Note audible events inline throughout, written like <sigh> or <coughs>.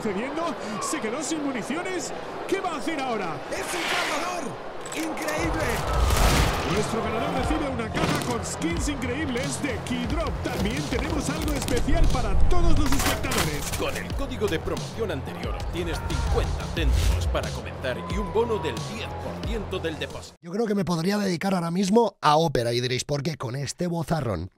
sucediendo? ¿Se quedó sin municiones? ¿Qué va a hacer ahora? ¡Es un ganador! ¡Increíble! Nuestro ganador recibe una caja con skins increíbles de Keydrop. También tenemos algo especial para todos los espectadores. Con el código de promoción anterior tienes 50 céntimos para comenzar y un bono del 10% del depósito. Yo creo que me podría dedicar ahora mismo a ópera y diréis, ¿por qué con este bozarrón?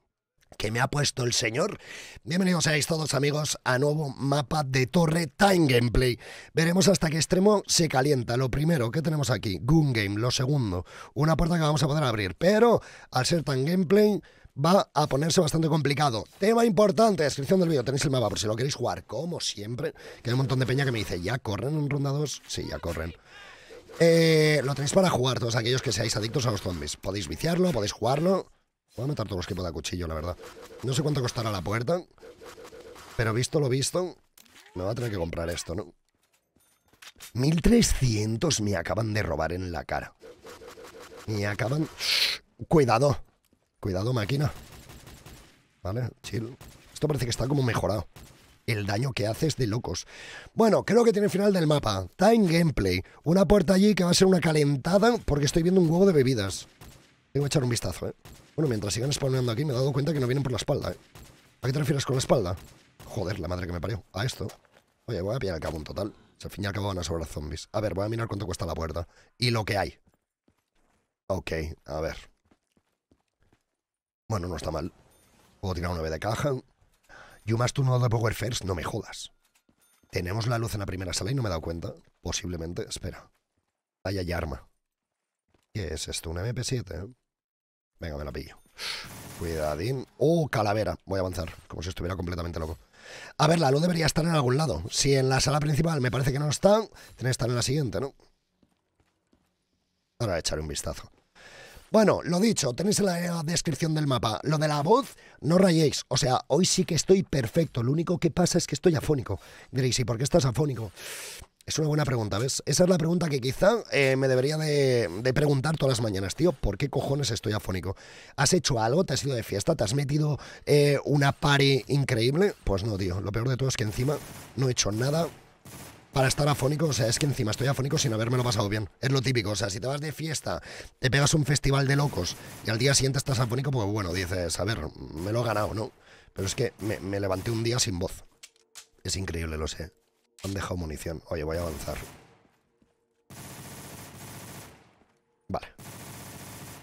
que me ha puesto el señor. Bienvenidos seáis todos amigos a nuevo mapa de torre Time Gameplay. Veremos hasta qué extremo se calienta. Lo primero, ¿qué tenemos aquí? Goon Game. Lo segundo, una puerta que vamos a poder abrir. Pero al ser Time Gameplay va a ponerse bastante complicado. Tema importante, descripción del vídeo, tenéis el mapa por si lo queréis jugar, como siempre. Que hay un montón de peña que me dice, ¿ya corren en ronda 2? Sí, ya corren. Eh, lo tenéis para jugar, todos aquellos que seáis adictos a los zombies. Podéis viciarlo, podéis jugarlo Voy a matar todos los que pueda cuchillo, la verdad. No sé cuánto costará la puerta. Pero visto lo visto, me va a tener que comprar esto, ¿no? 1300 me acaban de robar en la cara. Me acaban... Cuidado. Cuidado, máquina. Vale, chill. Esto parece que está como mejorado. El daño que haces de locos. Bueno, creo que tiene el final del mapa. Time Gameplay. Una puerta allí que va a ser una calentada porque estoy viendo un huevo de bebidas. Tengo que echar un vistazo, ¿eh? mientras sigan spawnando aquí, me he dado cuenta que no vienen por la espalda, ¿eh? ¿A qué te refieres con la espalda? Joder, la madre que me parió. A esto. Oye, voy a pillar el cabo un total. se al fin y al cabo van a sobrar zombies. A ver, voy a mirar cuánto cuesta la puerta. Y lo que hay. Ok, a ver. Bueno, no está mal. Puedo tirar una B de caja. You más tú de power first. No me jodas. Tenemos la luz en la primera sala y no me he dado cuenta. Posiblemente. Espera. Ahí hay arma. ¿Qué es esto? ¿Una MP7? Venga, me la pillo. Cuidadín. Oh, calavera. Voy a avanzar, como si estuviera completamente loco. A ver, la luz debería estar en algún lado. Si en la sala principal me parece que no está, tiene que estar en la siguiente, ¿no? Ahora echaré un vistazo. Bueno, lo dicho, tenéis en la descripción del mapa. Lo de la voz, no rayéis. O sea, hoy sí que estoy perfecto. Lo único que pasa es que estoy afónico. Diréis, ¿y por qué estás afónico? Es una buena pregunta, ¿ves? Esa es la pregunta que quizá eh, me debería de, preguntar todas las mañanas, tío, ¿por qué cojones estoy afónico? ¿Has hecho algo? ¿Te has ido de fiesta? ¿Te has metido eh, una party increíble? Pues no, tío, lo peor de todo es que encima no he hecho nada para estar afónico, o sea, es que encima estoy afónico sin habérmelo pasado bien. Es lo típico, o sea, si te vas de fiesta, te pegas un festival de locos y al día siguiente estás afónico, pues bueno, dices, a ver, me lo he ganado, ¿no? Pero es que me levanté un día sin voz. Es increíble, lo sé. Han dejado munición. Oye, voy a avanzar. Vale.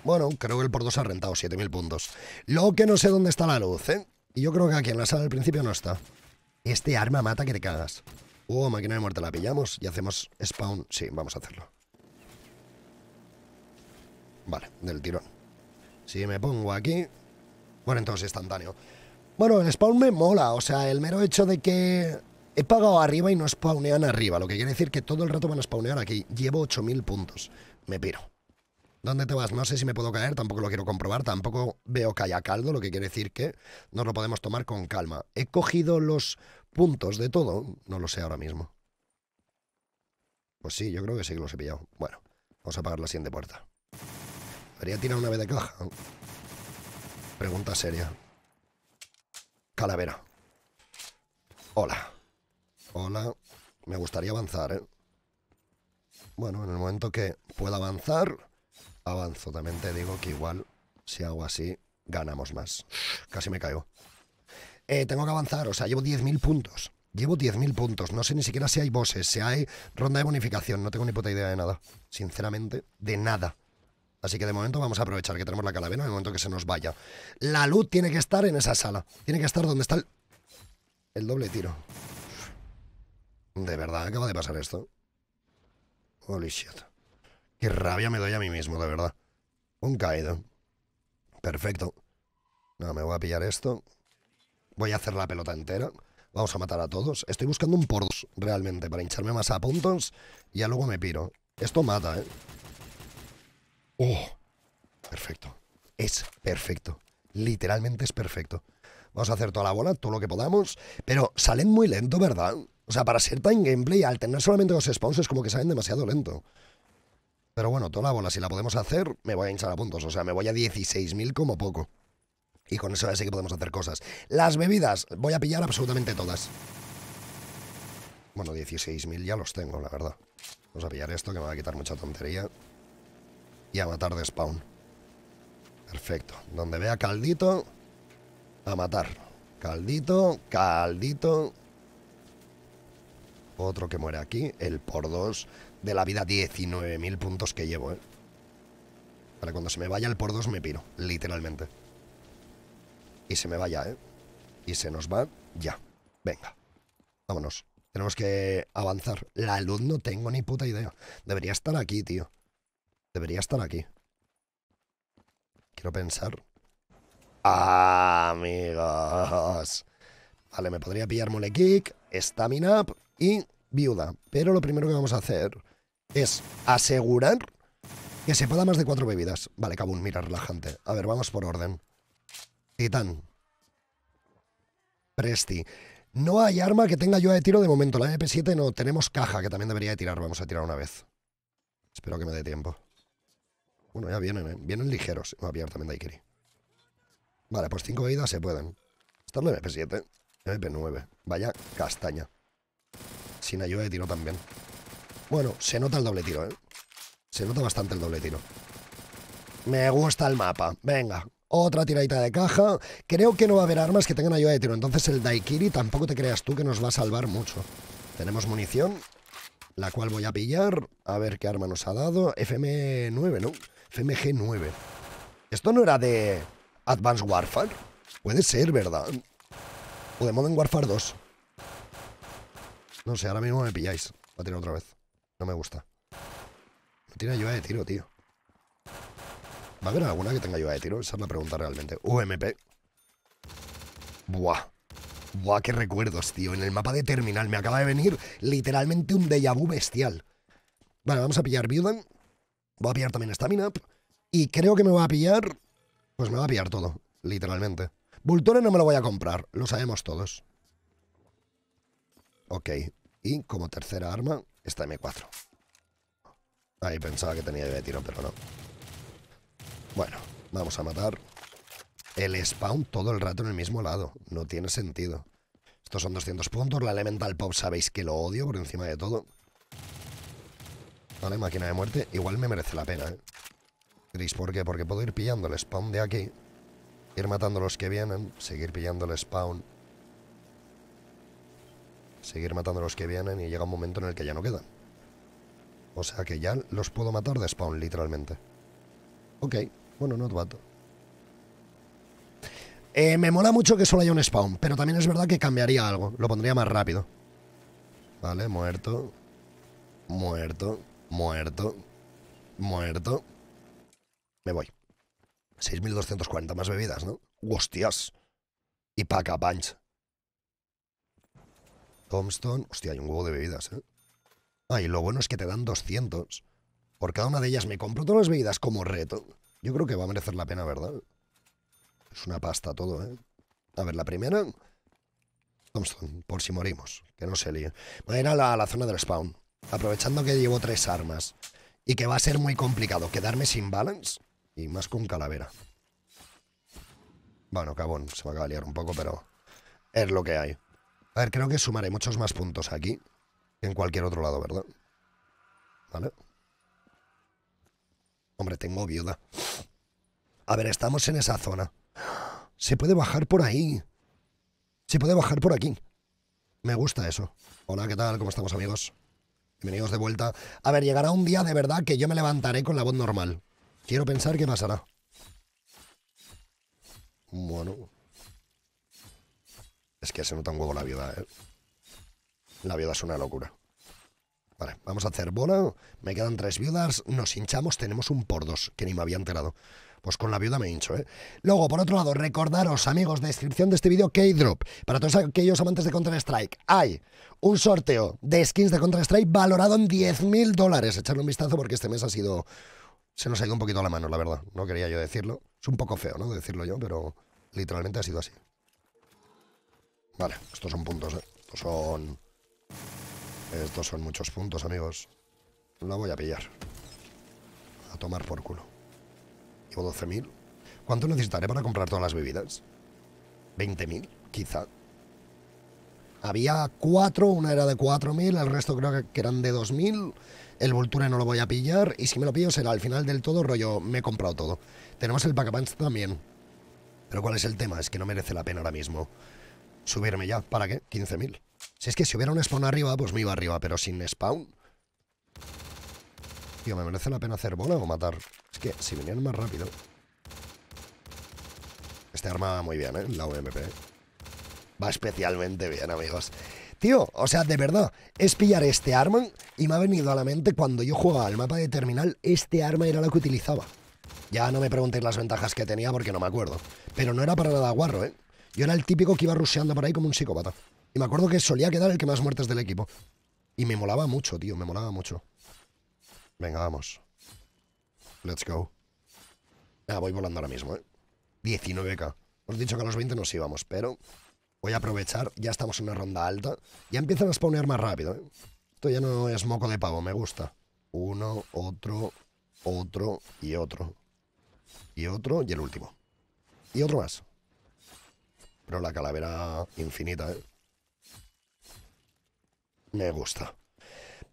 Bueno, creo que el por dos ha rentado 7.000 puntos. Lo que no sé dónde está la luz, ¿eh? Y yo creo que aquí en la sala del principio no está. Este arma mata que te cagas. Oh, máquina de muerte, la pillamos y hacemos spawn. Sí, vamos a hacerlo. Vale, del tirón. Si me pongo aquí... Bueno, entonces instantáneo. Bueno, el spawn me mola, o sea, el mero hecho de que He pagado arriba y no spawnean arriba, lo que quiere decir que todo el rato van a spawnear aquí. Llevo 8000 puntos. Me piro. ¿Dónde te vas? No sé si me puedo caer, tampoco lo quiero comprobar, tampoco veo que haya caldo, lo que quiere decir que nos lo podemos tomar con calma. ¿He cogido los puntos de todo? No lo sé ahora mismo. Pues sí, yo creo que sí que los he pillado. Bueno, vamos a apagar la siguiente puerta. Debería tirar una vez de caja. Pregunta seria. Calavera. Hola. Hola. Me gustaría avanzar, ¿eh? Bueno, en el momento que pueda avanzar, avanzo. También te digo que igual, si hago así, ganamos más. Casi me caigo. Eh, tengo que avanzar, o sea, llevo 10.000 puntos. Llevo 10.000 puntos. No sé ni siquiera si hay bosses, si hay ronda de bonificación. No tengo ni puta idea de nada. Sinceramente, de nada. Así que de momento vamos a aprovechar que tenemos la calavera en el momento que se nos vaya. La luz tiene que estar en esa sala. Tiene que estar donde está el doble tiro. De verdad acaba de pasar esto. Holy shit. Qué rabia me doy a mí mismo, de verdad. Un caído. Perfecto. No, me voy a pillar esto. Voy a hacer la pelota entera. Vamos a matar a todos. Estoy buscando un por dos, realmente, para hincharme más a puntos. Y ya luego me piro. Esto mata, ¿eh? ¡Oh! Perfecto. Es perfecto. Literalmente es perfecto. Vamos a hacer toda la bola, todo lo que podamos. Pero salen muy lento, ¿verdad? O sea, para ser tan gameplay, al tener solamente los es como que salen demasiado lento. Pero bueno, toda la bola, si la podemos hacer, me voy a hinchar a puntos. O sea, me voy a 16.000 como poco. Y con eso ya sé que podemos hacer cosas. Las bebidas, voy a pillar absolutamente todas. Bueno, 16.000 ya los tengo, la verdad. Vamos a pillar esto, que me va a quitar mucha tontería. Y a matar de spawn. Perfecto. Donde vea caldito, a matar. Caldito, caldito, otro que muere aquí, el por 2 de la vida 19.000 puntos que llevo, ¿eh? Para cuando se me vaya el por 2 me piro, literalmente. Y se me vaya, ¿eh? Y se nos va ya. Venga, vámonos. Tenemos que avanzar. La luz no tengo ni puta idea. Debería estar aquí, tío. Debería estar aquí. Quiero pensar. Ah, amigos. Vale, me podría pillar kick. Stamina Up y viuda. Pero lo primero que vamos a hacer es asegurar que se pueda más de cuatro bebidas. Vale, cabún, mira, relajante. A ver, vamos por orden. Titán. Presti. No hay arma que tenga yo de tiro de momento. La MP7 no. Tenemos caja, que también debería de tirar. Vamos a tirar una vez. Espero que me dé tiempo. Bueno, ya vienen, ¿eh? Vienen ligeros. Va a pillar también Daikiri. Vale, pues cinco bebidas se pueden. Está la MP7. MP9. Vaya castaña. Sin ayuda de tiro también. Bueno, se nota el doble tiro, ¿eh? Se nota bastante el doble tiro. Me gusta el mapa. Venga, otra tiradita de caja. Creo que no va a haber armas que tengan ayuda de tiro. Entonces el Daikiri tampoco te creas tú que nos va a salvar mucho. Tenemos munición, la cual voy a pillar. A ver qué arma nos ha dado. FM9, ¿no? FMG9. Esto no era de Advanced Warfare. Puede ser, ¿verdad? O de Modern Warfare 2. No sé, ahora mismo me pilláis. Va a tirar otra vez. No me gusta. No tiene ayuda de tiro, tío. ¿Va a haber alguna que tenga ayuda de tiro? Esa es la pregunta realmente. UMP. Buah. Buah, qué recuerdos, tío. En el mapa de terminal me acaba de venir literalmente un déjà vu bestial. Vale, vamos a pillar Viudan. Voy a pillar también Stamina. Y creo que me va a pillar... Pues me va a pillar todo, literalmente. Vultore no me lo voy a comprar, lo sabemos todos. Ok, y como tercera arma, esta M4. Ahí pensaba que tenía de tiro, pero no. Bueno, vamos a matar el spawn todo el rato en el mismo lado. No tiene sentido. Estos son 200 puntos. La Elemental Pop sabéis que lo odio por encima de todo. Vale, máquina de muerte. Igual me merece la pena, ¿eh? ¿Veis por qué? Porque puedo ir pillando el spawn de aquí. Ir matando los que vienen. Seguir pillando el spawn seguir matando a los que vienen y llega un momento en el que ya no quedan. O sea que ya los puedo matar de spawn, literalmente. Ok, bueno, no te Eh, me mola mucho que solo haya un spawn, pero también es verdad que cambiaría algo. Lo pondría más rápido. Vale, muerto. Muerto. Muerto. Muerto. Me voy. 6.240 más bebidas, ¿no? ¡Hostias! Y paca punch. Tombstone, Hostia, hay un huevo de bebidas, ¿eh? Ah, y lo bueno es que te dan 200. Por cada una de ellas me compro todas las bebidas como reto. Yo creo que va a merecer la pena, ¿verdad? Es una pasta todo, ¿eh? A ver, la primera... Tombstone, por si morimos. Que no se líe. Voy a ir a la, zona del spawn. Aprovechando que llevo tres armas. Y que va a ser muy complicado quedarme sin balance. Y más con calavera. Bueno, cabón, se me acaba de liar un poco, pero... Es lo que hay. A ver, creo que sumaré muchos más puntos aquí que en cualquier otro lado, ¿verdad? ¿Vale? Hombre, tengo viuda. A ver, estamos en esa zona. Se puede bajar por ahí. Se puede bajar por aquí. Me gusta eso. Hola, ¿qué tal? ¿Cómo estamos, amigos? Bienvenidos de vuelta. A ver, llegará un día de verdad que yo me levantaré con la voz normal. Quiero pensar qué pasará. Bueno, es que se nota un huevo la viuda, ¿eh? La viuda es una locura. Vale, vamos a hacer bola. Me quedan tres viudas. Nos hinchamos. Tenemos un por dos, que ni me había enterado. Pues con la viuda me hincho, ¿eh? Luego, por otro lado, recordaros, amigos, de descripción de este vídeo, K-Drop. Para todos aquellos amantes de Counter-Strike, hay un sorteo de skins de Counter-Strike valorado en 10.000 dólares. Echarle un vistazo porque este mes ha sido... Se nos ha ido un poquito a la mano, la verdad. No quería yo decirlo. Es un poco feo, ¿no? Decirlo yo, pero literalmente ha sido así. Vale, estos son puntos, ¿eh? Estos son... Estos son muchos puntos, amigos. lo voy a pillar. A tomar por culo. Llevo 12.000. ¿Cuánto necesitaré para comprar todas las bebidas? ¿20.000? Quizá. Había cuatro, una era de 4.000, el resto creo que eran de 2.000. El Vulture no lo voy a pillar y si me lo pillo será al final del todo rollo, me he comprado todo. Tenemos el Pack también. Pero ¿cuál es el tema? Es que no merece la pena ahora mismo subirme ya. ¿Para qué? 15.000. Si es que si hubiera un spawn arriba, pues me iba arriba, pero sin spawn. Tío, ¿me merece la pena hacer bola o matar? Es que si venían más rápido... Este arma va muy bien, ¿eh? La UMP. Va especialmente bien, amigos. Tío, o sea, de verdad, es pillar este arma y me ha venido a la mente cuando yo jugaba al mapa de terminal, este arma era la que utilizaba. Ya no me preguntéis las ventajas que tenía porque no me acuerdo. Pero no era para nada guarro, ¿eh? Yo era el típico que iba rusheando por ahí como un psicópata. Y me acuerdo que solía quedar el que más muertes del equipo. Y me molaba mucho, tío, me molaba mucho. Venga, vamos. Let's go. Ah, voy volando ahora mismo, ¿eh? 19k. Os he dicho que a los 20 nos íbamos, pero voy a aprovechar. Ya estamos en una ronda alta. Ya empiezan a spawnear más rápido, ¿eh? Esto ya no es moco de pavo, me gusta. Uno, otro, otro y otro. Y otro y el último. Y otro más. Pero la calavera infinita, ¿eh? Me gusta.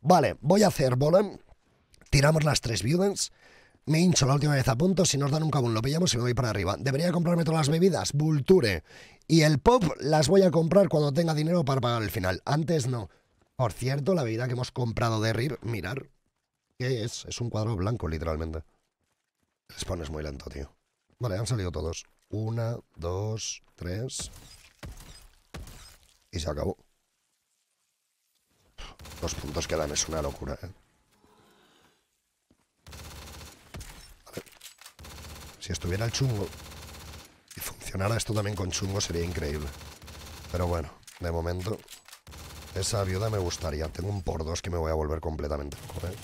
Vale, voy a hacer volan. Tiramos las tres viudens. Me hincho la última vez a punto. Si nos dan un cabón, lo pillamos y me voy para arriba. Debería comprarme todas las bebidas, Vulture. Y el pop las voy a comprar cuando tenga dinero para pagar el final. Antes no. Por cierto, la bebida que hemos comprado de RIR, mirar. ¿Qué es? Es un cuadro blanco, literalmente. Les pones muy lento, tío. Vale, han salido todos. Una, dos, tres. Y se acabó. dos puntos que dan es una locura, ¿eh? Si estuviera el chungo y funcionara esto también con chungo sería increíble. Pero bueno, de momento... Esa viuda me gustaría. Tengo un por dos que me voy a volver completamente ¿eh?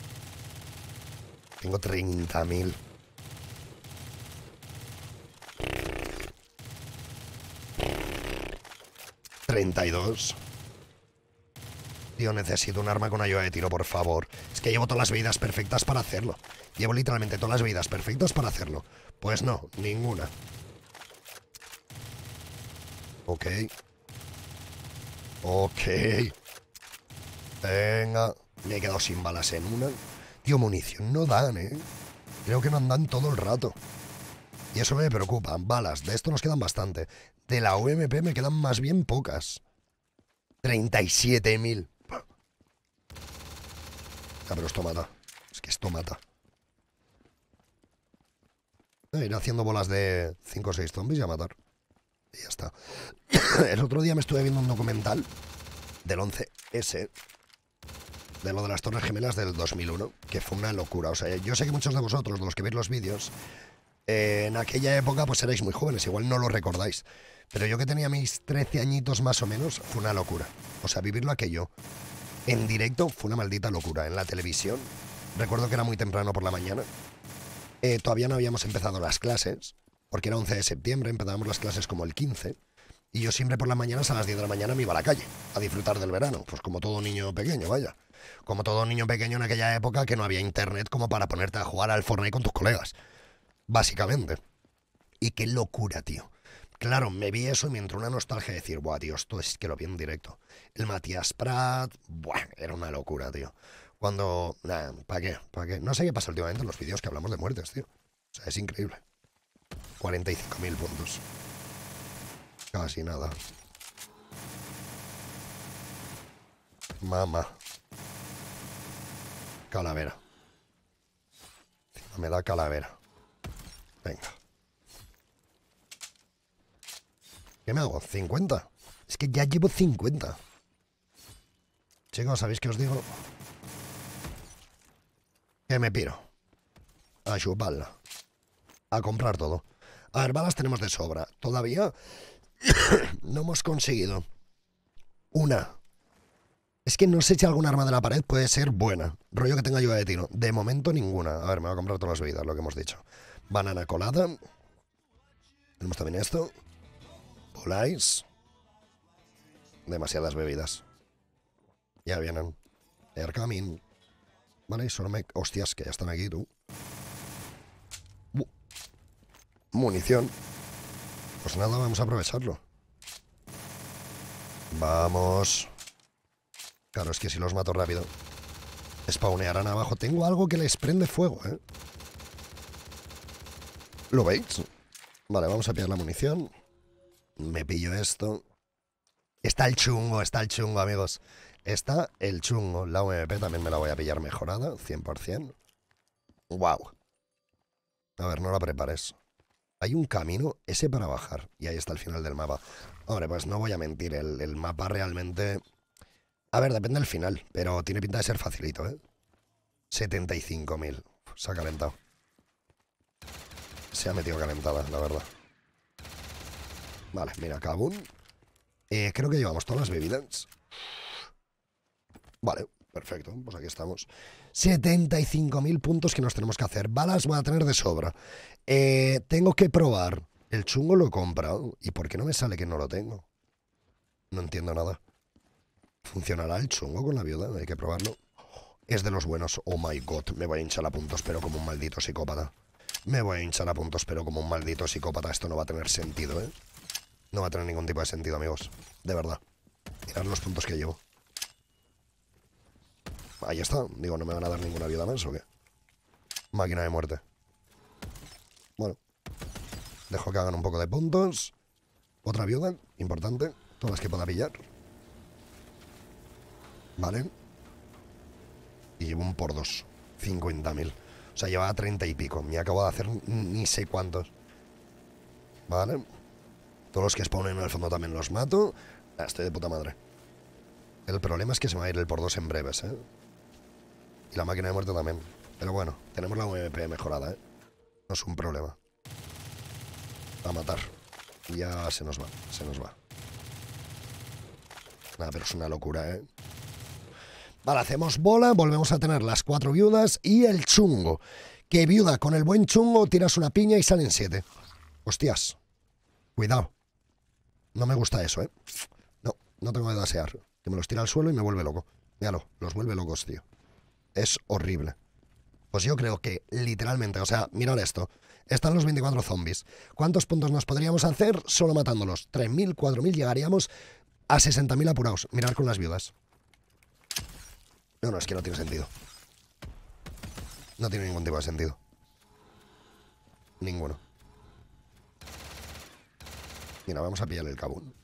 Tengo 30.000. 32. Tío, necesito un arma con ayuda de tiro, por favor. Es que llevo todas las vidas perfectas para hacerlo. Llevo literalmente todas las vidas perfectas para hacerlo. Pues no, ninguna. Ok. Ok. Venga. Me he quedado sin balas en una. Tío, munición no dan, ¿eh? Creo que no andan todo el rato. Y eso me preocupa. Balas. De esto nos quedan bastante de la OMP me quedan más bien pocas. 37.000. Ah, pero esto mata. Es que esto mata. Eh, ir haciendo bolas de 5 o 6 zombies y a matar. Y ya está. <coughs> El otro día me estuve viendo un documental del 11S. De lo de las Torres Gemelas del 2001. Que fue una locura. O sea, yo sé que muchos de vosotros, de los que veis los vídeos, eh, en aquella época pues erais muy jóvenes. Igual no lo recordáis. Pero yo que tenía mis 13 añitos más o menos, fue una locura. O sea, vivirlo aquello en directo fue una maldita locura. En la televisión, recuerdo que era muy temprano por la mañana. Eh, todavía no habíamos empezado las clases, porque era 11 de septiembre, empezábamos las clases como el 15. Y yo siempre por las mañanas a las 10 de la mañana me iba a la calle a disfrutar del verano, pues como todo niño pequeño, vaya. Como todo niño pequeño en aquella época que no había internet como para ponerte a jugar al Fortnite con tus colegas, básicamente. Y qué locura, tío. Claro, me vi eso y me entró una nostalgia de decir, buah, tío, esto es que lo vi en directo. El Matías Prat, buah, era una locura, tío. Cuando, ¿para qué? ¿Para qué? No sé qué pasa últimamente en los vídeos que hablamos de muertes, tío. O sea, es increíble. 45.000 puntos. Casi nada. Mamá. Calavera. Me da calavera. Venga. ¿Qué me hago? ¿50? Es que ya llevo 50. Chicos, ¿sabéis qué os digo? Que me piro. A chuparla. A comprar todo. A tenemos de sobra. Todavía <coughs> no hemos conseguido una. Es que no sé si alguna arma de la pared puede ser buena. Rollo que tenga ayuda de tiro. De momento ninguna. A ver, me voy a comprar todas las bebidas, lo que hemos dicho. Banana colada. Tenemos también esto voláis demasiadas bebidas. Ya vienen. coming. Vale, y solo me... Hostias, que ya están aquí, tú. Munición. Pues nada, vamos a aprovecharlo. Vamos. Claro, es que si los mato rápido. Spawnearán abajo. Tengo algo que les prende fuego, ¿eh? ¿Lo veis? Vale, vamos a pillar la munición me pillo esto. Está el chungo, está el chungo, amigos. Está el chungo. La UMP también me la voy a pillar mejorada, 100%. Wow. A ver, no la prepares. Hay un camino, ese para bajar. Y ahí está el final del mapa. Hombre, pues no voy a mentir. El, el mapa realmente... A ver, depende del final. Pero tiene pinta de ser facilito, ¿eh? 75.000. Se ha calentado. Se ha metido calentada, la verdad. Vale, mira, Kabun. Eh, creo que llevamos todas las bebidas. Vale, perfecto. Pues aquí estamos. 75.000 puntos que nos tenemos que hacer. Balas voy a tener de sobra. Eh, tengo que probar. El chungo lo he comprado. ¿Y por qué no me sale que no lo tengo? No entiendo nada. ¿Funcionará el chungo con la viuda? Hay que probarlo. Es de los buenos. Oh my god. Me voy a hinchar a puntos, pero como un maldito psicópata. Me voy a hinchar a puntos, pero como un maldito psicópata. Esto no va a tener sentido, ¿eh? No va a tener ningún tipo de sentido, amigos. De verdad. Mirad los puntos que llevo. Ahí está. Digo, ¿no me van a dar ninguna viuda más o qué? Máquina de muerte. Bueno. Dejo que hagan un poco de puntos. Otra viuda, importante. Todas las que pueda pillar. Vale. Y llevo un por dos. 50.000. O sea, llevaba 30 y pico. Me acabo de hacer ni sé cuántos. Vale. Todos los que spawnen en el fondo también los mato. Ah, estoy de puta madre. El problema es que se me va a ir el por dos en breves, ¿eh? Y la máquina de muerte también. Pero bueno, tenemos la UMP mejorada, ¿eh? No es un problema. A matar. Y Ya se nos va, se nos va. Nada, pero es una locura, ¿eh? Vale, hacemos bola, volvemos a tener las cuatro viudas y el chungo. Que viuda, con el buen chungo tiras una piña y salen siete. Hostias. Cuidado. No me gusta eso, ¿eh? No, no tengo de desear. Que me los tira al suelo y me vuelve loco. Míralo, los vuelve locos, tío. Es horrible. Pues yo creo que, literalmente, o sea, mirad esto. Están los 24 zombies. ¿Cuántos puntos nos podríamos hacer solo matándolos? 3.000, 4.000, llegaríamos a 60.000 apurados. Mirad con las viudas. No, no, es que no tiene sentido. No tiene ningún tipo de sentido. Ninguno. Mira, vamos a pillar el cabún.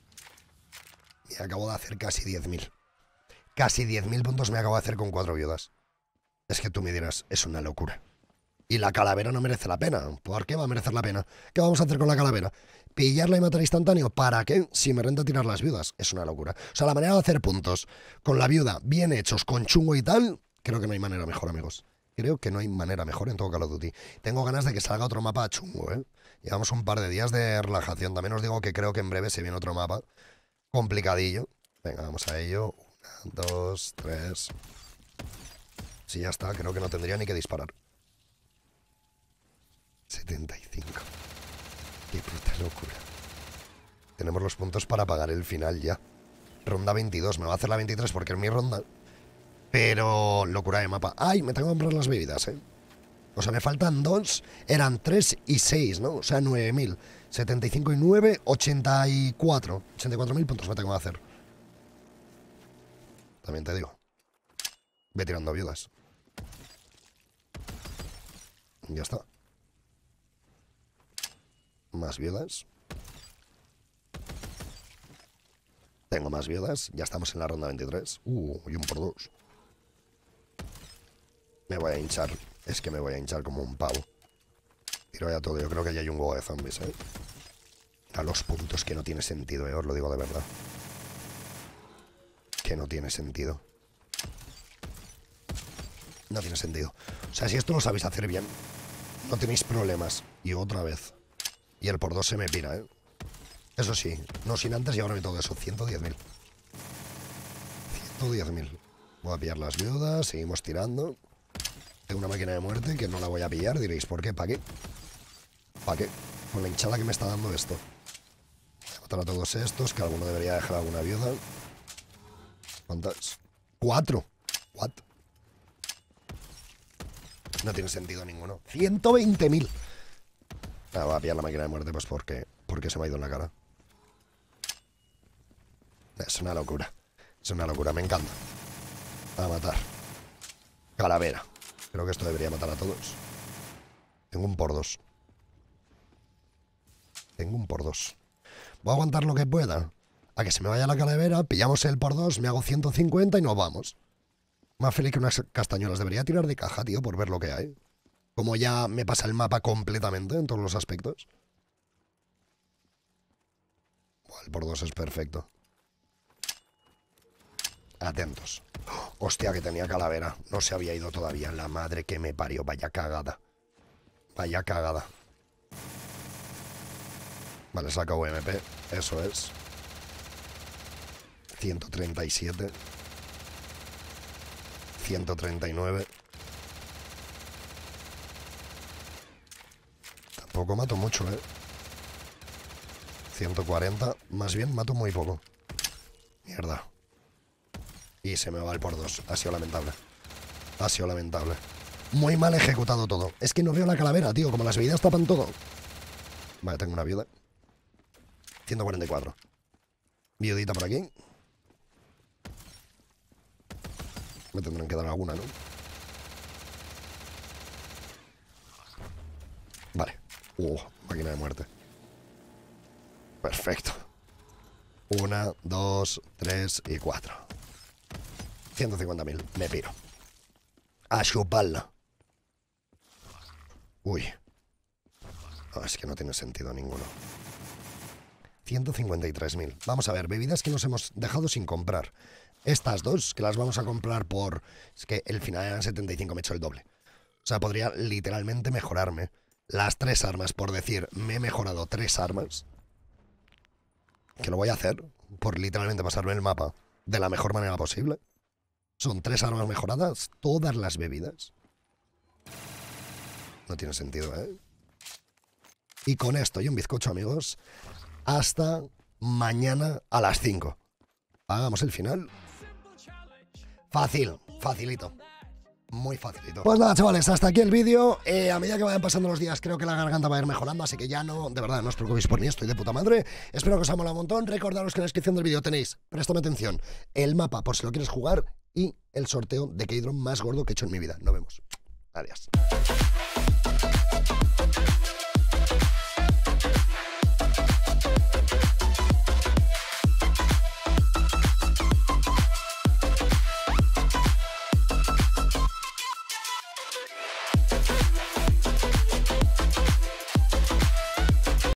Y acabo de hacer casi 10.000. Casi 10.000 puntos me acabo de hacer con cuatro viudas. Es que tú me dirás, es una locura. Y la calavera no merece la pena. ¿Por qué va a merecer la pena? ¿Qué vamos a hacer con la calavera? ¿Pillarla y matar instantáneo? ¿Para qué? Si me renta tirar las viudas. Es una locura. O sea, la manera de hacer puntos con la viuda bien hechos, con chungo y tal, creo que no hay manera mejor, amigos. Creo que no hay manera mejor en todo Call of Duty. Tengo ganas de que salga otro mapa chungo, ¿eh? Llevamos un par de días de relajación. También os digo que creo que en breve se viene otro mapa complicadillo. Venga, vamos a ello. Una, dos, tres. sí, ya está, creo que no tendría ni que disparar. 75. Qué puta locura. Tenemos los puntos para pagar el final ya. Ronda 22. Me va a hacer la 23 porque es mi ronda. Pero locura de mapa. ¡Ay! Me tengo que comprar las bebidas, ¿eh? O sea, me faltan dos, eran tres y seis, ¿no? O sea, nueve mil. 75 y 9, 84. 84.000 puntos me tengo que hacer. También te digo. Ve tirando viudas. Ya está. Más viudas. Tengo más viudas. Ya estamos en la ronda 23. Uh, y un por dos. Me voy a hinchar. Es que me voy a hinchar como un pavo. Tiro ya todo. Yo creo que ya hay un huevo de zombies, ¿eh? A los puntos que no tiene sentido, ¿eh? Os lo digo de verdad. Que no tiene sentido. No tiene sentido. O sea, si esto lo sabéis hacer bien, no tenéis problemas. Y otra vez. Y el por dos se me pira, ¿eh? Eso sí, no sin antes llevarme todo eso. 110.000. 110.000. Voy a pillar las viudas, seguimos tirando. Tengo una máquina de muerte que no la voy a pillar. Diréis, ¿por qué? ¿Para qué? ¿Para qué? Con la hinchada que me está dando esto. Voy a matar a todos estos, que alguno debería dejar alguna viuda. ¿Cuántos? ¡Cuatro! ¿What? No tiene sentido ninguno. ¡120.000! mil! Ah, voy a pillar la máquina de muerte, pues porque, porque se me ha ido en la cara. Es una locura. Es una locura, me encanta. A matar. Calavera. Creo que esto debería matar a todos. Tengo un por dos. Tengo un por dos. Voy a aguantar lo que pueda. A que se me vaya la calavera, pillamos el por dos, me hago 150 y nos vamos. Más feliz que unas castañuelas. Debería tirar de caja, tío, por ver lo que hay. Como ya me pasa el mapa completamente en todos los aspectos. el por dos es perfecto. Atentos. Hostia, que tenía calavera. No se había ido todavía. La madre que me parió. Vaya cagada. Vaya cagada. Vale, saca UMP. Eso es. 137. 139. Tampoco mato mucho, ¿eh? 140. Más bien mato muy poco. Mierda. Y se me va el por dos. Ha sido lamentable. Ha sido lamentable. Muy mal ejecutado todo. Es que no veo la calavera, tío. Como las bebidas tapan todo. Vale, tengo una viuda. 144. Viudita por aquí. Me tendrán que dar alguna, ¿no? Vale. Uh, máquina de muerte. Perfecto. Una, dos, tres y cuatro. 150.000. Me piro. A Uy. Ah, es que no tiene sentido ninguno. 153.000. Vamos a ver, bebidas que nos hemos dejado sin comprar. Estas dos, que las vamos a comprar por... Es que el final eran 75, me he hecho el doble. O sea, podría literalmente mejorarme. Las tres armas, por decir, me he mejorado tres armas. Que lo voy a hacer por literalmente pasarme el mapa de la mejor manera posible. Son tres armas mejoradas, todas las bebidas. No tiene sentido, ¿eh? Y con esto y un bizcocho, amigos, hasta mañana a las 5. Hagamos el final. Fácil, facilito. Muy facilito. Pues nada, chavales, hasta aquí el vídeo. Eh, a medida que vayan pasando los días, creo que la garganta va a ir mejorando, así que ya no, de verdad, no os preocupéis por mí, estoy de puta madre. Espero que os haya molado un montón. Recordaros que en la descripción del vídeo tenéis, préstame atención, el mapa por si lo quieres jugar y el sorteo de hidro más gordo que he hecho en mi vida. Nos vemos. Adiós.